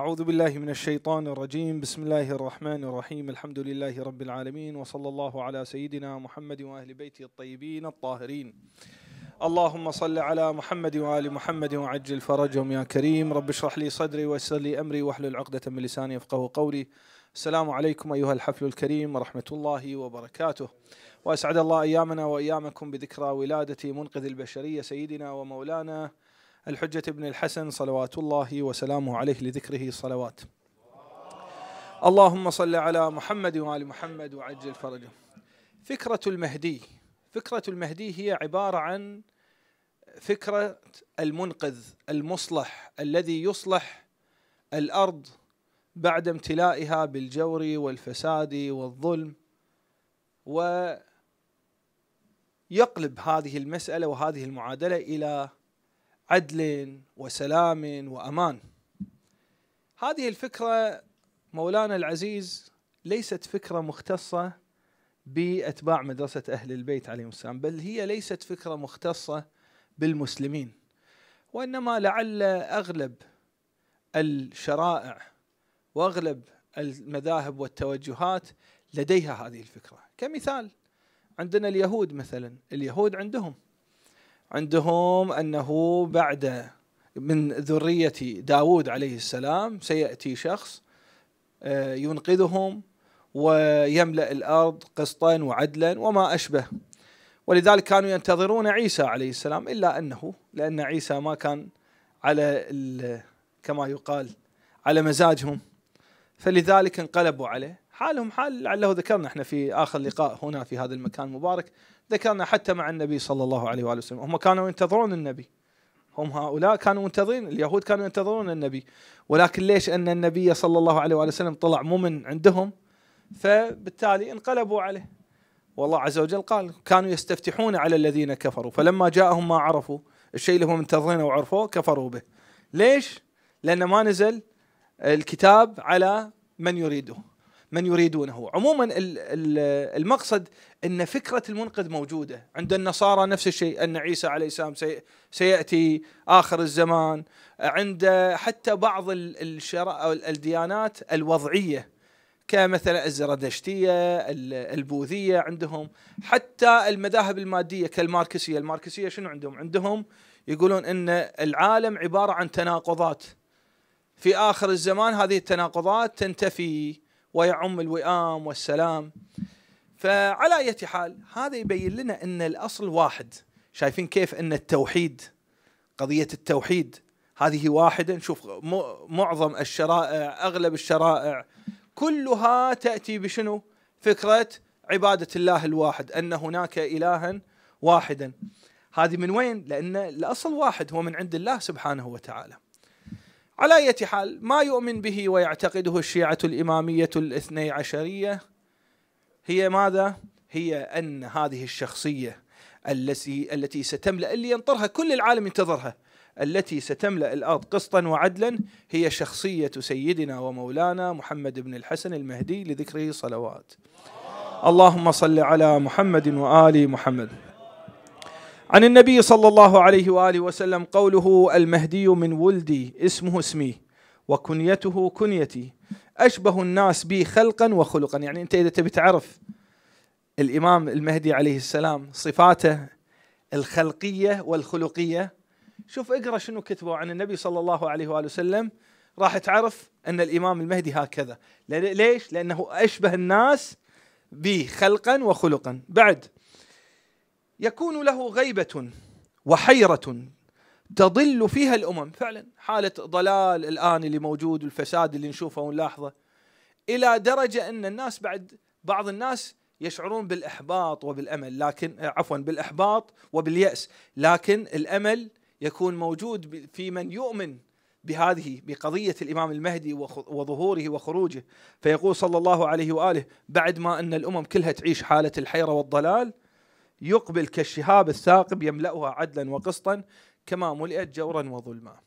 أعوذ بالله من الشيطان الرجيم بسم الله الرحمن الرحيم الحمد لله رب العالمين وصلى الله على سيدنا محمد وأهل بيته الطيبين الطاهرين اللهم صل على محمد وآل محمد وعجل فرجهم يا كريم رب اشرح لي صدري ويسر لي أمري واحلل عقدة من لساني يفقه قولي السلام عليكم أيها الحفل الكريم ورحمة الله وبركاته وأسعد الله أيامنا وأيامكم بذكرى ولادة منقذ البشرية سيدنا ومولانا الحجة ابن الحسن صلوات الله وسلامه عليه لذكره صلوات اللهم صل على محمد وآل محمد وعجل فرجه فكرة المهدي فكرة المهدي هي عبارة عن فكرة المنقذ المصلح الذي يصلح الأرض بعد امتلائها بالجور والفساد والظلم ويقلب هذه المسألة وهذه المعادلة إلى عدل وسلام وامان هذه الفكره مولانا العزيز ليست فكره مختصه باتباع مدرسه اهل البيت عليهم السلام بل هي ليست فكره مختصه بالمسلمين وانما لعل اغلب الشرائع واغلب المذاهب والتوجهات لديها هذه الفكره كمثال عندنا اليهود مثلا اليهود عندهم عندهم أنه بعد من ذرية داود عليه السلام سيأتي شخص آه، ينقذهم ويملأ الأرض قسطا وعدلا وما أشبه ولذلك كانوا ينتظرون عيسى عليه السلام إلا أنه لأن عيسى ما كان على كما يقال على مزاجهم فلذلك انقلبوا عليه حالهم حال لعله ذكرنا احنا في اخر لقاء هنا في هذا المكان المبارك ذكرنا حتى مع النبي صلى الله عليه وآله وسلم هم كانوا ينتظرون النبي هم هؤلاء كانوا منتظرين اليهود كانوا ينتظرون النبي ولكن ليش أن النبي صلى الله عليه وآله وسلم طلع مو من عندهم فبالتالي انقلبوا عليه والله عز وجل قال كانوا يستفتحون على الذين كفروا فلما جاءهم ما عرفوا الشيء اللي هم منتظرينه وعرفوه كفروا به ليش؟ لأن ما نزل الكتاب على من يريده من يريدونه عموما المقصد أن فكرة المنقذ موجودة عند النصارى نفس الشيء أن عيسى عليه السلام سيأتي آخر الزمان عند حتى بعض أو الديانات الوضعية كمثلا الزرادشتية البوذية عندهم حتى المذاهب المادية كالماركسية الماركسية شنو عندهم عندهم يقولون أن العالم عبارة عن تناقضات في آخر الزمان هذه التناقضات تنتفي ويعم الوئام والسلام فعلى أي حال هذا يبين لنا أن الأصل واحد شايفين كيف أن التوحيد قضية التوحيد هذه واحدة نشوف معظم الشرائع أغلب الشرائع كلها تأتي بشنو فكرة عبادة الله الواحد أن هناك إلها واحدا هذه من وين لأن الأصل واحد هو من عند الله سبحانه وتعالى على أي حال ما يؤمن به ويعتقده الشيعة الإمامية الاثني عشرية هي ماذا؟ هي أن هذه الشخصية التي التي ستملأ اللي ينطرها كل العالم ينتظرها التي ستملأ الأرض قسطا وعدلا هي شخصية سيدنا ومولانا محمد بن الحسن المهدي لذكره صلوات اللهم صل على محمد وآل محمد عن النبي صلى الله عليه واله وسلم قوله المهدي من ولدي اسمه اسمي وكنيته كنيتي اشبه الناس بي خلقا وخلقا يعني انت اذا تبي تعرف الامام المهدي عليه السلام صفاته الخلقيه والخلقيه شوف اقرا شنو كتبوا عن النبي صلى الله عليه واله وسلم راح تعرف ان الامام المهدي هكذا ليش؟ لانه اشبه الناس بي خلقا وخلقا بعد يكون له غيبة وحيرة تضل فيها الأمم فعلا حالة ضلال الآن اللي موجود والفساد اللي نشوفه ونلاحظه إلى درجة أن الناس بعد بعض الناس يشعرون بالإحباط وبالأمل لكن عفوا بالإحباط وباليأس لكن الأمل يكون موجود في من يؤمن بهذه بقضية الإمام المهدي وظهوره وخروجه فيقول صلى الله عليه وآله بعد ما أن الأمم كلها تعيش حالة الحيرة والضلال يقبل كالشهاب الثاقب يملأها عدلا وقسطا كما ملئت جورا وظلما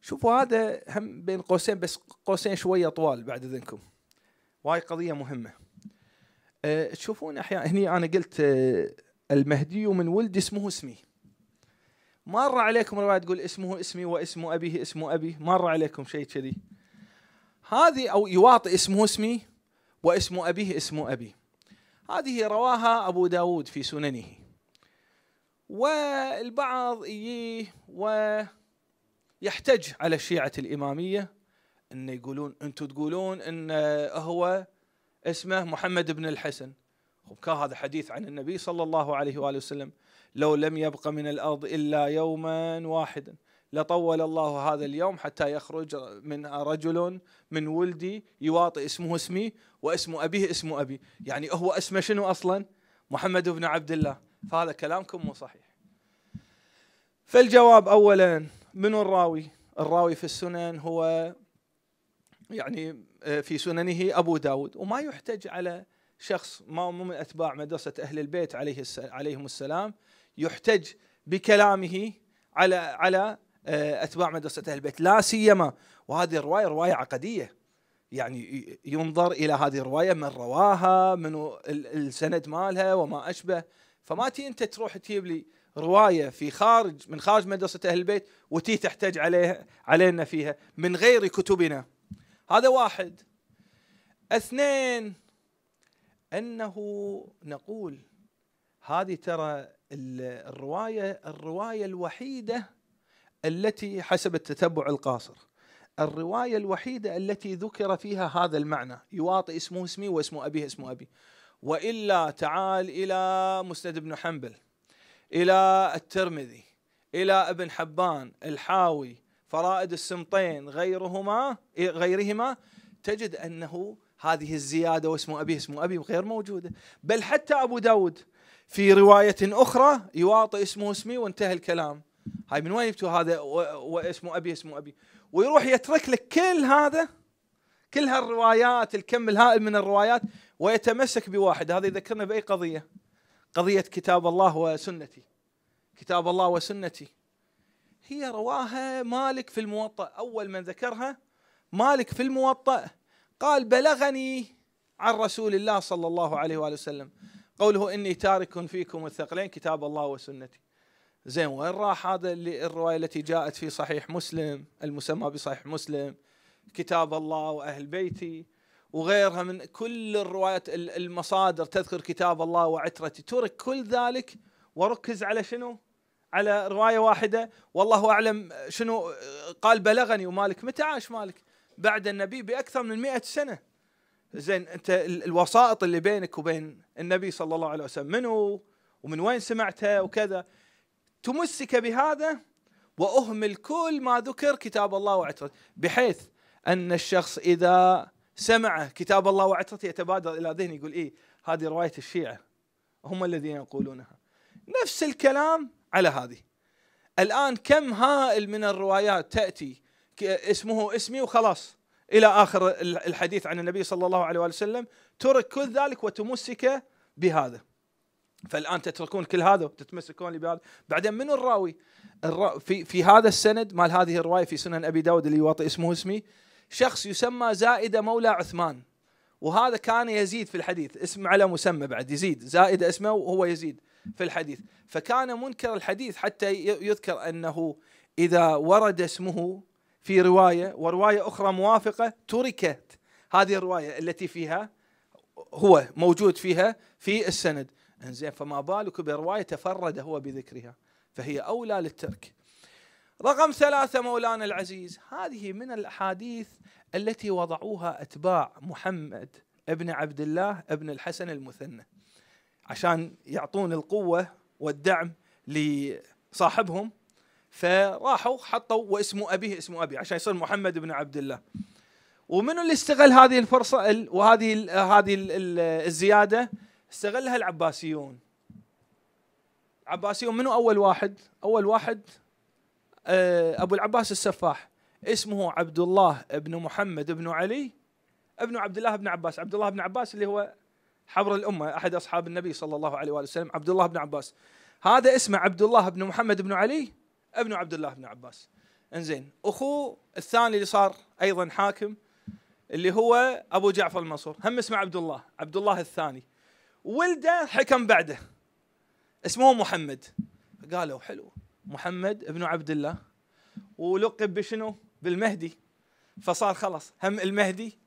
شوفوا هذا هم بين قوسين بس قوسين شوية طوال بعد إذنكم وهاي قضية مهمة أه تشوفون أحيانا هني أنا قلت أه المهدي من ولد اسمه اسمي مر عليكم رواية تقول اسمه اسمي واسم أبيه اسم أبي مر عليكم شيء كذي هذه أو يواطئ اسمه اسمي واسم أبيه اسم أبي هذه رواها أبو داود في سننه والبعض يجي ويحتج على الشيعة الإمامية أن يقولون أنتم تقولون أن هو اسمه محمد بن الحسن وكان هذا حديث عن النبي صلى الله عليه وآله وسلم لو لم يبق من الأرض إلا يوما واحدا لطول الله هذا اليوم حتى يخرج من رجل من ولدي يواطي اسمه اسمي واسم أبيه اسم أبي يعني هو اسمه شنو أصلا محمد بن عبد الله فهذا كلامكم مو صحيح فالجواب أولا من الراوي الراوي في السنن هو يعني آه، في سننه أبو داود وما يحتج على شخص ما من أتباع مدرسة أهل البيت عليه عليهم السلام يحتج بكلامه على على آه، اتباع مدرسه اهل البيت لا سيما وهذه الروايه روايه عقديه يعني ينظر الى هذه الروايه من رواها من السند مالها وما اشبه فما تي انت تروح تجيب لي روايه في خارج من خارج مدرسه اهل البيت وتي تحتاج عليها علينا فيها من غير كتبنا هذا واحد اثنين انه نقول هذه ترى الروايه الروايه الوحيده التي حسب التتبع القاصر الرواية الوحيدة التي ذكر فيها هذا المعنى يواطئ اسمه اسمي واسم أبيه اسم أبي وإلا تعال إلى مسند بن حنبل إلى الترمذي إلى ابن حبان الحاوي فرائد السمطين غيرهما غيرهما تجد أنه هذه الزيادة واسم أبيه اسم أبي غير موجودة بل حتى أبو داود في رواية أخرى يواطئ اسمه اسمي وانتهى الكلام هاي من وين جبتوا هذا واسمه ابي اسمه ابي ويروح يترك لك كل هذا كل هالروايات الكم الهائل من الروايات ويتمسك بواحد هذا يذكرنا باي قضيه قضيه كتاب الله وسنتي كتاب الله وسنتي هي رواها مالك في الموطأ أول من ذكرها مالك في الموطأ قال بلغني عن رسول الله صلى الله عليه وآله وسلم قوله إني تارك فيكم الثقلين كتاب الله وسنتي زين وين راح هذا اللي الروايه التي جاءت في صحيح مسلم المسمى بصحيح مسلم كتاب الله واهل بيتي وغيرها من كل الروايات المصادر تذكر كتاب الله وعترتي ترك كل ذلك وركز على شنو؟ على روايه واحده والله اعلم شنو قال بلغني ومالك متى عاش مالك؟ بعد النبي باكثر من مئة سنه زين انت الوسائط اللي بينك وبين النبي صلى الله عليه وسلم منو؟ ومن وين سمعتها وكذا تمسك بهذا واهمل كل ما ذكر كتاب الله وعترته بحيث ان الشخص اذا سمع كتاب الله وعترته يتبادر الى ذهنه يقول ايه هذه روايه الشيعه هم الذين يقولونها نفس الكلام على هذه الان كم هائل من الروايات تاتي اسمه اسمي وخلاص الى اخر الحديث عن النبي صلى الله عليه وسلم ترك كل ذلك وتمسك بهذا فالان تتركون كل هذا تتمسكون بهذا بعدين منو الراوي الرا في في هذا السند مال هذه الروايه في سنن ابي داود اللي يواطئ اسمه اسمي شخص يسمى زائده مولى عثمان وهذا كان يزيد في الحديث اسم على مسمى بعد يزيد زائده اسمه وهو يزيد في الحديث فكان منكر الحديث حتى يذكر انه اذا ورد اسمه في روايه وروايه اخرى موافقه تركت هذه الروايه التي فيها هو موجود فيها في السند انزين فما بالك برواية تفرد هو بذكرها فهي أولى للترك رقم ثلاثة مولانا العزيز هذه من الأحاديث التي وضعوها أتباع محمد ابن عبد الله ابن الحسن المثنى عشان يعطون القوة والدعم لصاحبهم فراحوا حطوا واسم أبيه اسمه أبي عشان يصير محمد بن عبد الله ومنو اللي استغل هذه الفرصة وهذه هذه الزيادة استغلها العباسيون العباسيون منو اول واحد؟ اول واحد آه، ابو العباس السفاح اسمه عبد الله بن محمد بن علي ابن عبد الله بن عباس، عبد الله بن عباس اللي هو حبر الامه احد اصحاب النبي صلى الله عليه واله وسلم عبد الله بن عباس. هذا اسمه عبد الله بن محمد بن علي ابن عبد الله بن عباس. انزين اخوه الثاني اللي صار ايضا حاكم اللي هو ابو جعفر المنصور، هم اسمه عبد الله، عبد الله الثاني. ولده حكم بعده اسمه محمد قالوا حلو محمد ابن عبد الله ولقب بشنو بالمهدي فصار خلاص هم المهدي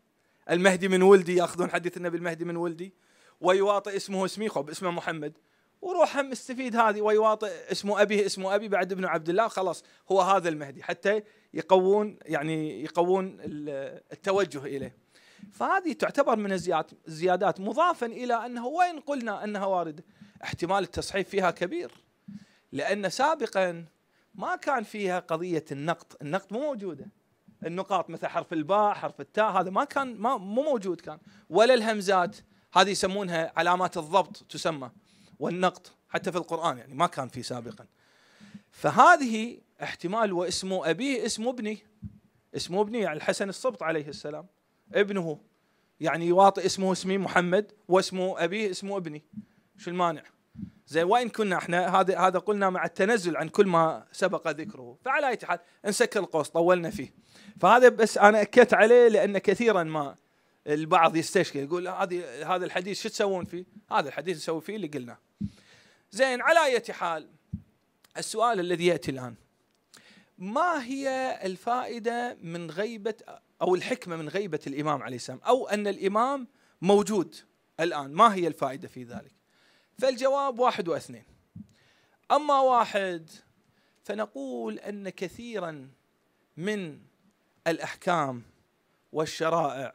المهدي من ولدي ياخذون حديث النبي المهدي من ولدي ويواطئ اسمه اسمي خب اسمه محمد وروح هم استفيد هذه ويواطئ اسمه ابي اسمه ابي بعد ابن عبد الله خلاص هو هذا المهدي حتى يقوون يعني يقوون التوجه اليه فهذه تعتبر من الزيادات مضافا إلى أنه وإن قلنا أنها واردة احتمال التصحيف فيها كبير لأن سابقا ما كان فيها قضية النقط النقط مو موجودة النقاط مثل حرف الباء حرف التاء هذا ما كان ما مو موجود كان ولا الهمزات هذه يسمونها علامات الضبط تسمى والنقط حتى في القرآن يعني ما كان في سابقا فهذه احتمال واسمه أبيه اسم ابني اسم ابني يعني الحسن السبط عليه السلام ابنه يعني يواطئ اسمه اسمي محمد واسمه ابيه اسمه ابني شو المانع؟ زين وين كنا احنا؟ هذا هذا قلنا مع التنزل عن كل ما سبق ذكره، فعلى اي حال نسكر القوس طولنا فيه. فهذا بس انا اكدت عليه لان كثيرا ما البعض يستشكل يقول هذه هذا الحديث شو تسوون فيه؟ هذا الحديث نسوي فيه اللي قلناه. زين على اي حال السؤال الذي ياتي الان ما هي الفائده من غيبه أو الحكمة من غيبة الإمام عليه السلام أو أن الإمام موجود الآن ما هي الفائدة في ذلك فالجواب واحد واثنين أما واحد فنقول أن كثيرا من الأحكام والشرائع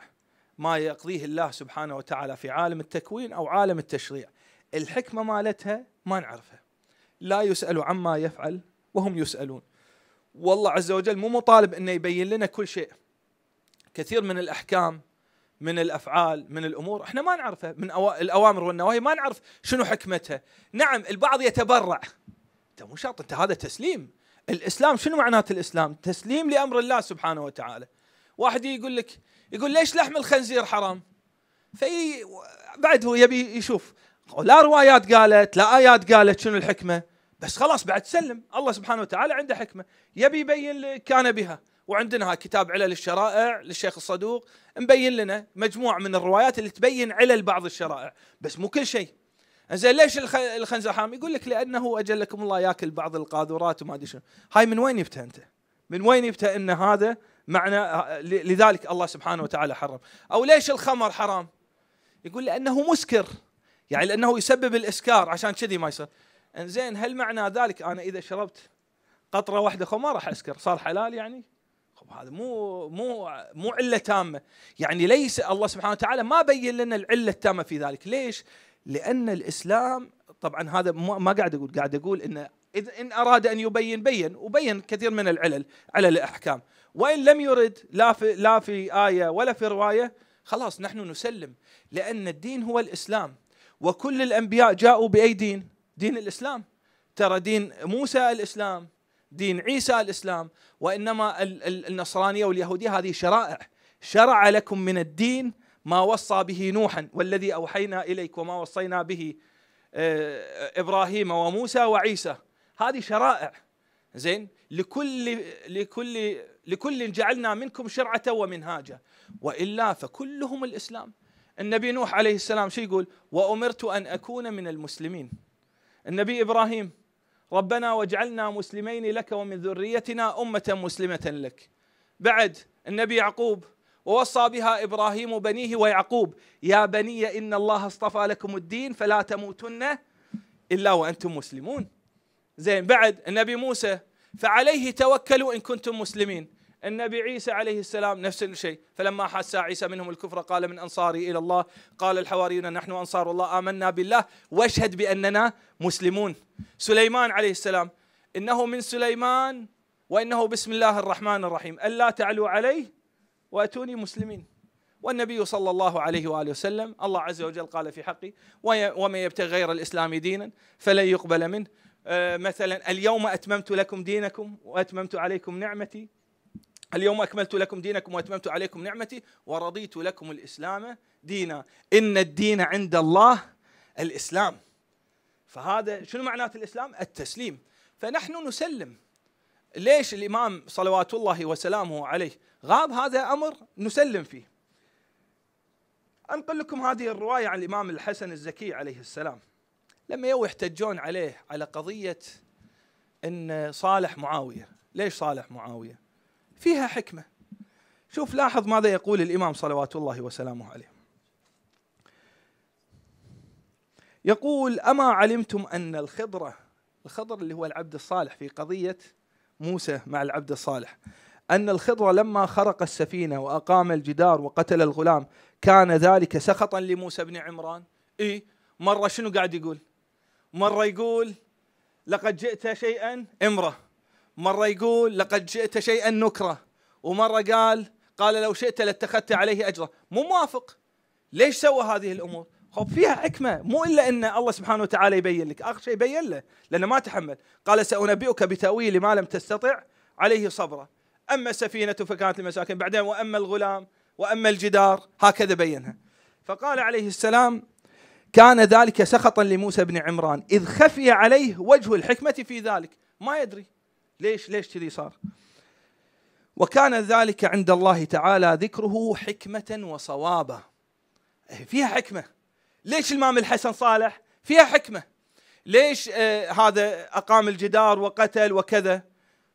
ما يقضيه الله سبحانه وتعالى في عالم التكوين أو عالم التشريع الحكمة مالتها ما نعرفها لا يسأل عما يفعل وهم يسألون والله عز وجل مو مطالب أنه يبين لنا كل شيء كثير من الاحكام من الافعال من الامور احنا ما نعرفها من الاوامر والنواهي ما نعرف شنو حكمتها نعم البعض يتبرع انت مو شرط انت هذا تسليم الاسلام شنو معناته الاسلام تسليم لامر الله سبحانه وتعالى واحد يقول لك يقول ليش لحم الخنزير حرام في بعد هو يبي يشوف لا روايات قالت لا ايات قالت شنو الحكمه بس خلاص بعد سلم الله سبحانه وتعالى عنده حكمه يبي يبين لك كان بها وعندنا كتاب علل الشرائع للشيخ الصدوق مبين لنا مجموعه من الروايات اللي تبين علل بعض الشرائع بس مو كل شيء زين ليش الخنزحام يقول لك لانه اجلكم الله ياكل بعض القاذورات وما ادري شنو هاي من وين جبتها انت من وين جبتها ان هذا معنى آه، لذلك الله سبحانه وتعالى حرم او ليش الخمر حرام يقول لانه مسكر يعني لانه يسبب الاسكار عشان كذي ما يصير زين هل معنى ذلك انا اذا شربت قطره واحده خمر راح اسكر صار حلال يعني هذا مو مو مو عله تامه يعني ليس الله سبحانه وتعالى ما بين لنا العله التامه في ذلك ليش لان الاسلام طبعا هذا ما قاعد اقول قاعد اقول ان اذا ان اراد ان يبين بين وبين كثير من العلل على الاحكام وان لم يرد لا في لا في ايه ولا في روايه خلاص نحن نسلم لان الدين هو الاسلام وكل الانبياء جاءوا باي دين دين الاسلام ترى دين موسى الاسلام دين عيسى الاسلام وانما النصرانيه واليهوديه هذه شرائع شرع لكم من الدين ما وصى به نوحا والذي اوحينا اليك وما وصينا به آه، ابراهيم وموسى وعيسى هذه شرائع زين لكل لكل لكل جعلنا منكم شرعه ومنهاجا والا فكلهم الاسلام النبي نوح عليه السلام شو يقول وامرت ان اكون من المسلمين النبي ابراهيم ربنا واجعلنا مسلمين لك ومن ذريتنا امه مسلمه لك بعد النبي يعقوب ووصى بها ابراهيم بنيه ويعقوب يا بني ان الله اصطفى لكم الدين فلا تموتن الا وانتم مسلمون زين بعد النبي موسى فعليه توكلوا ان كنتم مسلمين النبي عيسى عليه السلام نفس الشيء فلما حس عيسى منهم الكفر قال من أنصاري إلى الله قال الحواريون نحن أنصار الله آمنا بالله واشهد بأننا مسلمون سليمان عليه السلام إنه من سليمان وإنه بسم الله الرحمن الرحيم ألا تعلوا عليه وأتوني مسلمين والنبي صلى الله عليه واله وسلم الله عز وجل قال في حقي ومن يبتغي غير الاسلام دينا فلن يقبل منه آه، مثلا اليوم اتممت لكم دينكم واتممت عليكم نعمتي اليوم أكملت لكم دينكم وأتممت عليكم نعمتي ورضيت لكم الإسلام دينا إن الدين عند الله الإسلام فهذا شنو معنات الإسلام التسليم فنحن نسلم ليش الإمام صلوات الله وسلامه عليه غاب هذا أمر نسلم فيه أنقل لكم هذه الرواية عن الإمام الحسن الزكي عليه السلام لما يو يحتجون عليه على قضية أن صالح معاوية ليش صالح معاوية فيها حكمة شوف لاحظ ماذا يقول الإمام صلوات الله وسلامه عليه يقول أما علمتم أن الخضرة الخضر اللي هو العبد الصالح في قضية موسى مع العبد الصالح أن الخضر لما خرق السفينة وأقام الجدار وقتل الغلام كان ذلك سخطا لموسى بن عمران إيه مرة شنو قاعد يقول مرة يقول لقد جئت شيئا امره مرة يقول لقد جئت شيئا نكرة ومرة قال قال لو شئت لاتخذت عليه أجرا مو موافق ليش سوى هذه الأمور خب فيها حكمة مو إلا أن الله سبحانه وتعالى يبين لك آخر شيء بين له لأنه ما تحمل قال سأنبئك بتأويل ما لم تستطع عليه صبرا أما السفينة فكانت المساكن بعدين وأما الغلام وأما الجدار هكذا بينها فقال عليه السلام كان ذلك سخطا لموسى بن عمران إذ خفي عليه وجه الحكمة في ذلك ما يدري ليش ليش كذي صار؟ وكان ذلك عند الله تعالى ذكره حكمة وصوابا إيه، فيها حكمة ليش الإمام الحسن صالح فيها حكمة ليش آه هذا أقام الجدار وقتل وكذا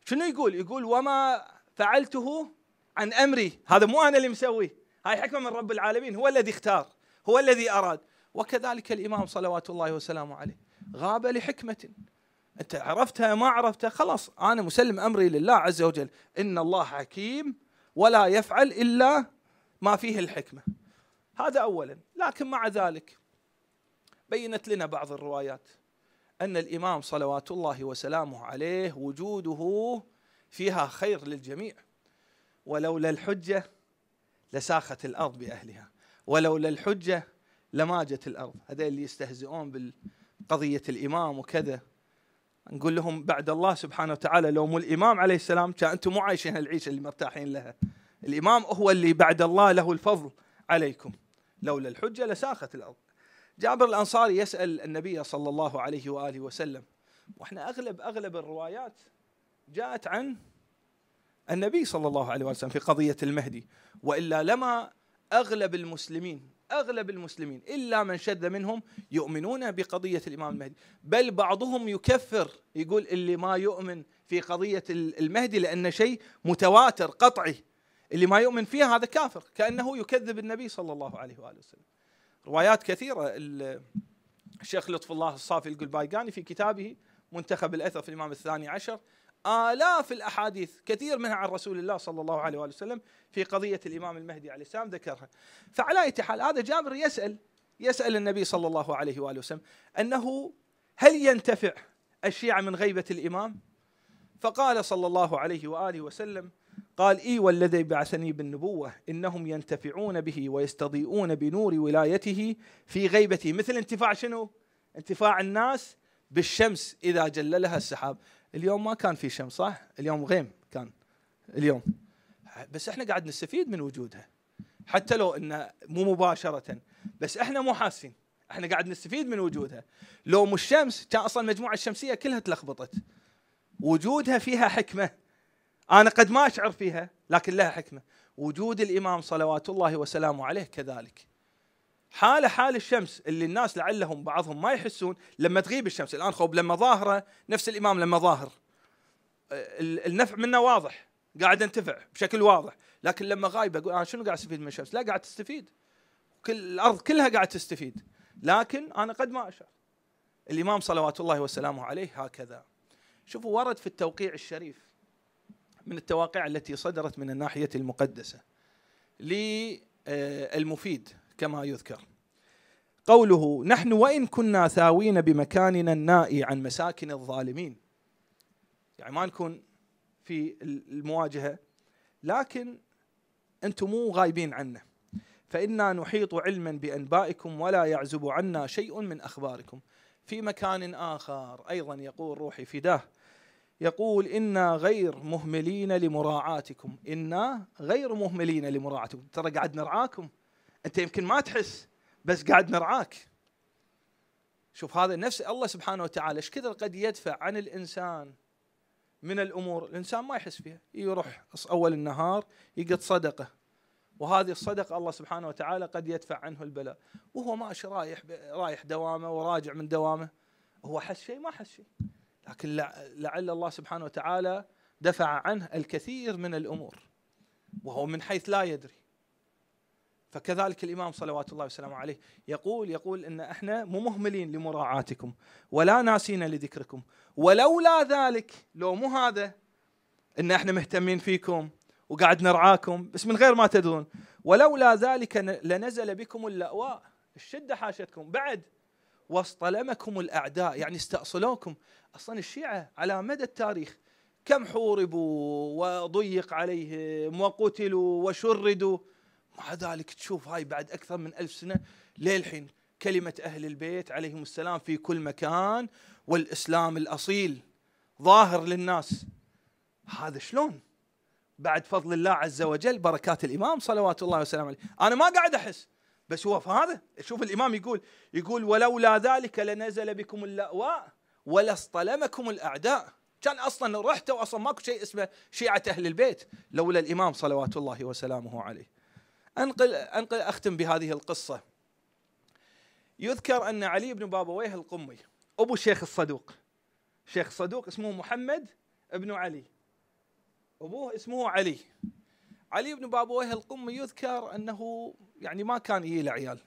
شنو يقول يقول وما فعلته عن أمري هذا مو أنا اللي مسويه هاي حكمة من رب العالمين هو الذي اختار هو الذي أراد وكذلك الإمام صلوات الله وسلامه عليه غاب لحكمة انت عرفتها ما عرفتها خلاص انا مسلم امري لله عز وجل ان الله حكيم ولا يفعل الا ما فيه الحكمه هذا اولا لكن مع ذلك بينت لنا بعض الروايات ان الامام صلوات الله وسلامه عليه وجوده فيها خير للجميع ولولا الحجه لساخت الارض باهلها ولولا الحجه لماجت الارض هذا اللي يستهزئون بقضيه الامام وكذا نقول لهم بعد الله سبحانه وتعالى لو مو الامام عليه السلام كان انتم مو عايشين هالعيشه اللي مرتاحين لها. الامام هو اللي بعد الله له الفضل عليكم. لولا الحجه لساخت الارض. جابر الانصاري يسال النبي صلى الله عليه واله وسلم واحنا اغلب اغلب الروايات جاءت عن النبي صلى الله عليه وسلم في قضيه المهدي والا لما اغلب المسلمين أغلب المسلمين إلا من شذ منهم يؤمنون بقضية الإمام المهدي بل بعضهم يكفر يقول اللي ما يؤمن في قضية المهدي لأن شيء متواتر قطعي اللي ما يؤمن فيها هذا كافر كأنه يكذب النبي صلى الله عليه وآله وسلم روايات كثيرة الشيخ لطف الله الصافي القلبايقاني في كتابه منتخب الأثر في الإمام الثاني عشر آلاف الأحاديث كثير منها عن رسول الله صلى الله عليه وآله وسلم في قضية الإمام المهدي عليه السلام ذكرها فعلى أي حال هذا جابر يسأل يسأل النبي صلى الله عليه وآله وسلم أنه هل ينتفع الشيعة من غيبة الإمام فقال صلى الله عليه وآله وسلم قال إي والذي بعثني بالنبوة إنهم ينتفعون به ويستضيئون بنور ولايته في غيبته مثل انتفاع شنو؟ انتفاع الناس بالشمس إذا جللها السحاب اليوم ما كان في شمس صح؟ اليوم غيم كان اليوم بس احنا قاعد نستفيد من وجودها حتى لو انه مو مباشره بس احنا مو حاسين احنا قاعد نستفيد من وجودها لو مو الشمس كان اصلا المجموعه الشمسيه كلها تلخبطت وجودها فيها حكمه انا قد ما اشعر فيها لكن لها حكمه وجود الامام صلوات الله وسلامه عليه كذلك حاله حال الشمس اللي الناس لعلهم بعضهم ما يحسون لما تغيب الشمس الان خوب لما ظاهره نفس الامام لما ظاهر آه، النفع منه واضح قاعد انتفع بشكل واضح لكن لما غايب اقول انا شنو قاعد استفيد من الشمس لا قاعد تستفيد كل الارض كلها قاعد تستفيد لكن انا قد ما اشعر الامام صلوات الله وسلامه عليه هكذا شوفوا ورد في التوقيع الشريف من التواقيع التي صدرت من الناحيه المقدسه للمفيد كما يذكر قوله نحن وإن كنا ثاوين بمكاننا النائي عن مساكن الظالمين يعني ما نكون في المواجهة لكن أنتم مو غايبين عنا فإنا نحيط علما بأنبائكم ولا يعزب عنا شيء من أخباركم في مكان آخر أيضا يقول روحي فداه يقول إنا غير مهملين لمراعاتكم إنا غير مهملين لمراعاتكم ترى قاعد نرعاكم انت يمكن ما تحس بس قاعد نرعاك شوف هذا نفس الله سبحانه وتعالى ايش كثر قد يدفع عن الانسان من الامور الانسان ما يحس فيها يروح اول النهار يقط صدقه وهذه الصدقه الله سبحانه وتعالى قد يدفع عنه البلاء وهو ماشي رايح رايح دوامه وراجع من دوامه هو حس شيء ما حس شيء لكن لعل الله سبحانه وتعالى دفع عنه الكثير من الامور وهو من حيث لا يدري فكذلك الامام صلوات الله وسلامه عليه يقول يقول ان احنا مو مهملين لمراعاتكم ولا ناسين لذكركم ولولا ذلك لو مو هذا ان احنا مهتمين فيكم وقاعد نرعاكم بس من غير ما تدرون ولولا ذلك لنزل بكم اللأواء الشده حاشتكم بعد واصطلمكم الاعداء يعني استأصلوكم اصلا الشيعه على مدى التاريخ كم حوربوا وضيق عليهم وقتلوا وشردوا مع ذلك تشوف هاي بعد أكثر من ألف سنة للحين كلمة أهل البيت عليهم السلام في كل مكان والإسلام الأصيل ظاهر للناس هذا شلون بعد فضل الله عز وجل بركات الإمام صلوات الله وسلامه عليه أنا ما قاعد أحس بس هو فهذا شوف الإمام يقول يقول ولولا ذلك لنزل بكم اللأواء ولاصطلمكم الأعداء كان أصلا رحتوا أصلا ماكو شيء اسمه شيعة أهل البيت لولا الإمام صلوات الله وسلامه عليه انقل انقل اختم بهذه القصه يذكر ان علي بن بابويه القمي ابو الشيخ الصدوق شيخ الصدوق اسمه محمد بن علي ابوه اسمه علي علي بن بابويه القمي يذكر انه يعني ما كان يجي له عيال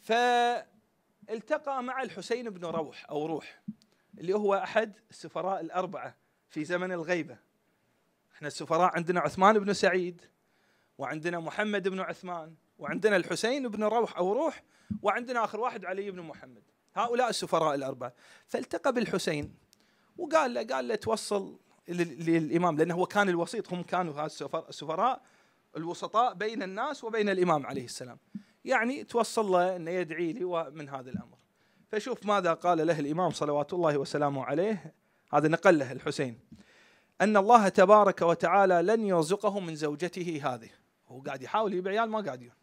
فالتقى مع الحسين بن روح او روح اللي هو احد السفراء الاربعه في زمن الغيبه احنا السفراء عندنا عثمان بن سعيد وعندنا محمد بن عثمان وعندنا الحسين بن روح أو روح وعندنا آخر واحد علي بن محمد هؤلاء السفراء الأربعة فالتقى بالحسين وقال له قال له توصل للإمام لأنه هو كان الوسيط هم كانوا السفراء الوسطاء بين الناس وبين الإمام عليه السلام يعني توصل له أنه يدعي لي من هذا الأمر فشوف ماذا قال له الإمام صلوات الله وسلامه عليه هذا نقل له الحسين أن الله تبارك وتعالى لن يرزقه من زوجته هذه هو قاعد يحاول يبيع عيال ما قاعد يبيع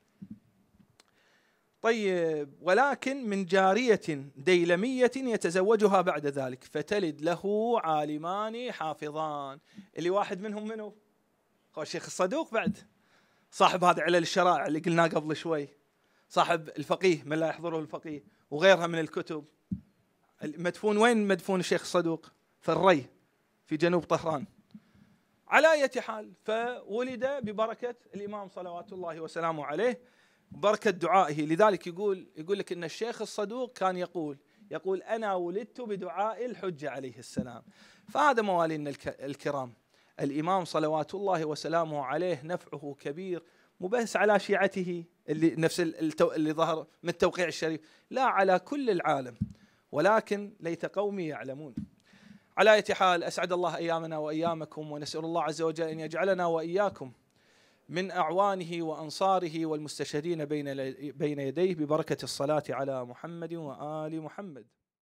طيب ولكن من جارية ديلمية يتزوجها بعد ذلك فتلد له عالمان حافظان اللي واحد منهم منو؟ هو الشيخ الصدوق بعد صاحب هذا علل الشرائع اللي قلناه قبل شوي صاحب الفقيه من لا يحضره الفقيه وغيرها من الكتب مدفون وين مدفون الشيخ الصدوق؟ في الري في جنوب طهران على اية حال فولد ببركة الإمام صلوات الله وسلامه عليه بركة دعائه لذلك يقول يقول لك أن الشيخ الصدوق كان يقول يقول أنا ولدت بدعاء الحجة عليه السلام فهذا موالينا الكرام الإمام صلوات الله وسلامه عليه نفعه كبير مو بس على شيعته اللي نفس التو... اللي ظهر من التوقيع الشريف لا على كل العالم ولكن ليت قومي يعلمون على أي حال أسعد الله أيامنا وأيامكم ونسأل الله عز وجل أن يجعلنا وإياكم من أعوانه وأنصاره والمستشهدين بين بين يديه ببركة الصلاة على محمد وآل محمد